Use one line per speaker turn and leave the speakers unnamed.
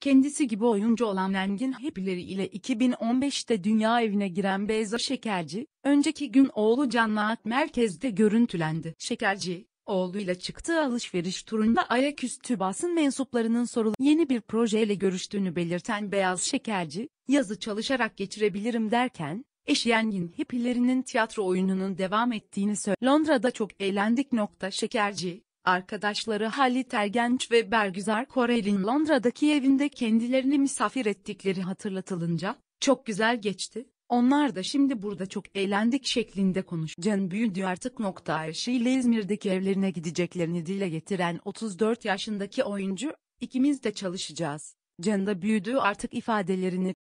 Kendisi gibi oyuncu olan Engin Hepileri ile 2015'te dünya evine giren Beyza Şekerci, önceki gün oğlu Canlaat merkezde görüntülendi. Şekerci, oğluyla çıktığı alışveriş turunda ayaküstü basın mensuplarının sorulu yeni bir projeyle görüştüğünü belirten Beyaz Şekerci, yazı çalışarak geçirebilirim derken, eş Engin Hepilerinin tiyatro oyununun devam ettiğini söyledi. Londra'da çok eğlendik nokta Şekerci, Arkadaşları Halit Ergenç ve Bergüzar Korel'in Londra'daki evinde kendilerini misafir ettikleri hatırlatılınca, çok güzel geçti, onlar da şimdi burada çok eğlendik şeklinde konuş. büyüdü artık nokta Ayşe ile İzmir'deki evlerine gideceklerini dile getiren 34 yaşındaki oyuncu, ikimiz de çalışacağız. Can büyüdü artık ifadelerini